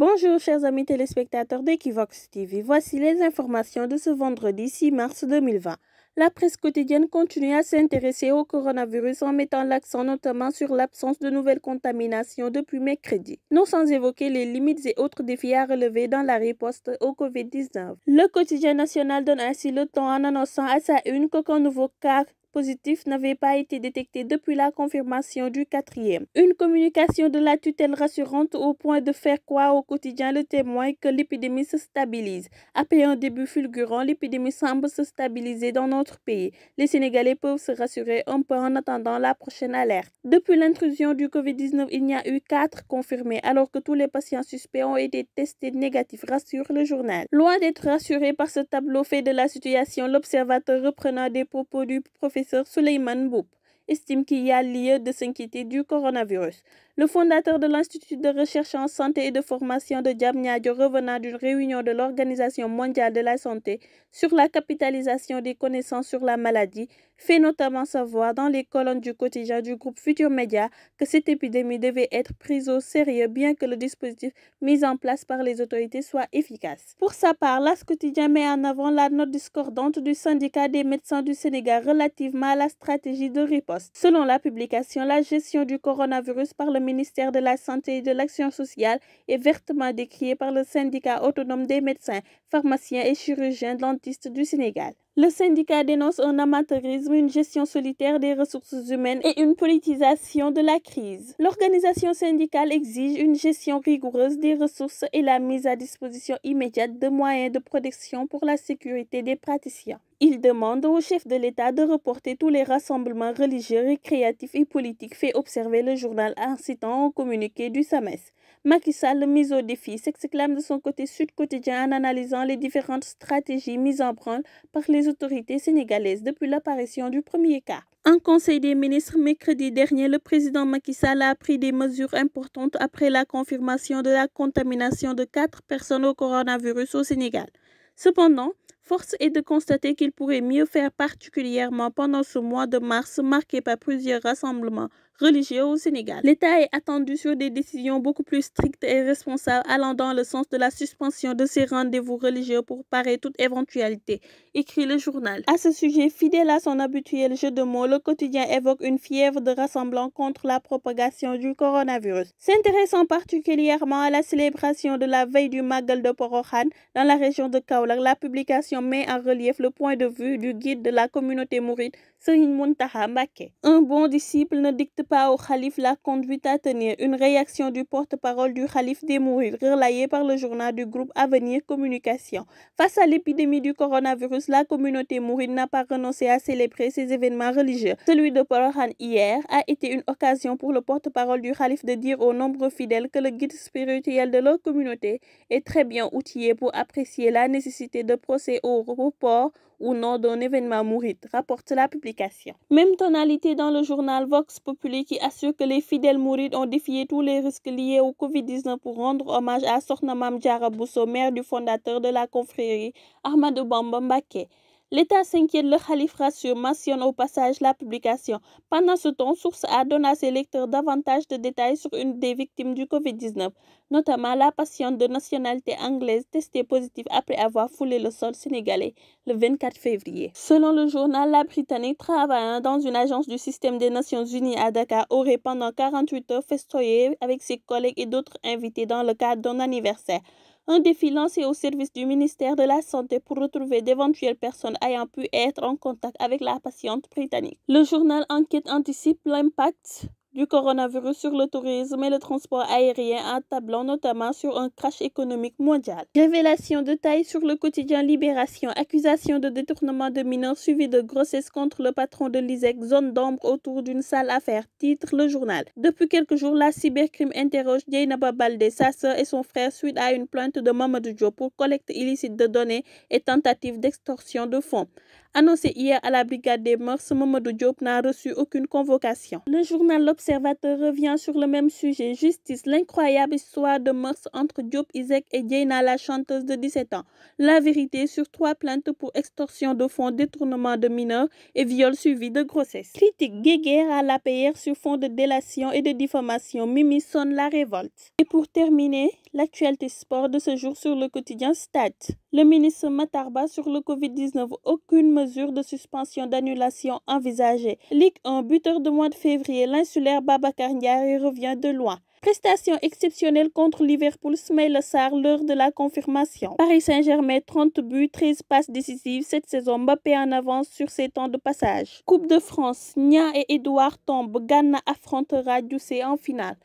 Bonjour chers amis téléspectateurs d'Equivox TV, voici les informations de ce vendredi 6 mars 2020. La presse quotidienne continue à s'intéresser au coronavirus en mettant l'accent notamment sur l'absence de nouvelles contaminations depuis mercredi, non sans évoquer les limites et autres défis à relever dans la riposte au COVID-19. Le quotidien national donne ainsi le ton en annonçant à sa une qu'aucun nouveau cas positif n'avait pas été détecté depuis la confirmation du quatrième. Une communication de la tutelle rassurante au point de faire croire au quotidien le témoin que l'épidémie se stabilise. Après un début fulgurant, l'épidémie semble se stabiliser dans notre pays. Les Sénégalais peuvent se rassurer un peu en attendant la prochaine alerte. Depuis l'intrusion du Covid-19, il n'y a eu quatre confirmés alors que tous les patients suspects ont été testés négatifs, rassure le journal. Loin d'être rassuré par ce tableau fait de la situation, l'observateur reprenant des propos du professeur professeur Suleiman Boub estime qu'il y a lieu de s'inquiéter du coronavirus. Le fondateur de l'Institut de recherche en santé et de formation de Djamnyadjo revenant d'une réunion de l'Organisation mondiale de la santé sur la capitalisation des connaissances sur la maladie fait notamment savoir dans les colonnes du quotidien du groupe Futur Média que cette épidémie devait être prise au sérieux bien que le dispositif mis en place par les autorités soit efficace. Pour sa part, l'As quotidien met en avant la note discordante du syndicat des médecins du Sénégal relativement à la stratégie de riposte. Selon la publication, la gestion du coronavirus par le ministère de la Santé et de l'Action sociale est vertement décrié par le syndicat autonome des médecins, pharmaciens et chirurgiens dentistes du Sénégal. Le syndicat dénonce un amateurisme, une gestion solitaire des ressources humaines et une politisation de la crise. L'organisation syndicale exige une gestion rigoureuse des ressources et la mise à disposition immédiate de moyens de protection pour la sécurité des praticiens. Il demande au chef de l'État de reporter tous les rassemblements religieux, récréatifs et politiques fait observer le journal incitant au communiqué du SAMES. Macky Sall, mise au défi, s'exclame de son côté sud quotidien en analysant les différentes stratégies mises en branle par les autorités sénégalaises depuis l'apparition du premier cas. En Conseil des ministres, mercredi dernier, le président Macky Sall a pris des mesures importantes après la confirmation de la contamination de quatre personnes au coronavirus au Sénégal. Cependant, Force est de constater qu'il pourrait mieux faire particulièrement pendant ce mois de mars marqué par plusieurs rassemblements religieux au Sénégal. L'État est attendu sur des décisions beaucoup plus strictes et responsables allant dans le sens de la suspension de ces rendez-vous religieux pour parer toute éventualité, écrit le journal. À ce sujet, fidèle à son habituel jeu de mots, le quotidien évoque une fièvre de rassemblement contre la propagation du coronavirus. S'intéressant particulièrement à la célébration de la veille du Magal de Porohan dans la région de Kaolack, la publication met en relief le point de vue du guide de la communauté mouride un bon disciple ne dicte pas au calife la conduite à tenir. Une réaction du porte-parole du calife des Mourides, relayée par le journal du groupe Avenir Communication. Face à l'épidémie du coronavirus, la communauté mouride n'a pas renoncé à célébrer ses événements religieux. Celui de Porohan hier a été une occasion pour le porte-parole du calife de dire aux nombreux fidèles que le guide spirituel de leur communauté est très bien outillé pour apprécier la nécessité de procès au report ou non d'un événement mouride, rapporte la publication. Même tonalité dans le journal Vox Populi qui assure que les fidèles mourides ont défié tous les risques liés au Covid-19 pour rendre hommage à Sornamam Djarabousso, maire du fondateur de la confrérie Ahmadou Bambambake. L'État s'inquiète, le Khalif rassure, mentionne au passage la publication. Pendant ce temps, Source A donné à ses lecteurs davantage de détails sur une des victimes du Covid-19, notamment la patiente de nationalité anglaise testée positive après avoir foulé le sol sénégalais le 24 février. Selon le journal, la Britannique travaillant dans une agence du système des Nations Unies à Dakar aurait pendant 48 heures festoyé avec ses collègues et d'autres invités dans le cadre d'un anniversaire. Un défi lancé au service du ministère de la Santé pour retrouver d'éventuelles personnes ayant pu être en contact avec la patiente britannique. Le journal Enquête anticipe l'impact du coronavirus sur le tourisme et le transport aérien en tablant notamment sur un crash économique mondial. Révélation de taille sur le quotidien Libération, accusation de détournement de mineurs suivi de grossesse contre le patron de l'ISEC, zone d'ombre autour d'une salle à faire, titre le journal. Depuis quelques jours, la cybercrime interroge Dieynaba Balde, sa sœur et son frère suite à une plainte de Mamadou pour collecte illicite de données et tentative d'extorsion de fonds. Annoncé hier à la brigade des mœurs, Mamadou Diop n'a reçu aucune convocation. Le journal L'Observateur revient sur le même sujet. Justice, l'incroyable histoire de mœurs entre Diop Isaac et Diana, la chanteuse de 17 ans. La vérité sur trois plaintes pour extorsion de fonds, détournement de mineurs et viol suivi de grossesse. Critique guéguerre à la l'APR sur fond de délation et de diffamation. Mimi sonne la révolte. Et pour terminer, l'actualité sport de ce jour sur le quotidien Stat. Le ministre Matarba sur le Covid-19, aucune mesures de suspension d'annulation envisagée. Ligue 1, buteur de mois de février, l'insulaire Babacar Ndiaye revient de loin. Prestation exceptionnelle contre Liverpool, Smile Sarr, l'heure de la confirmation. Paris Saint-Germain, 30 buts, 13 passes décisives cette saison. Mbappé en avance sur ses temps de passage. Coupe de France, Nia et Edouard tombent. Ghana affrontera Doucet en finale.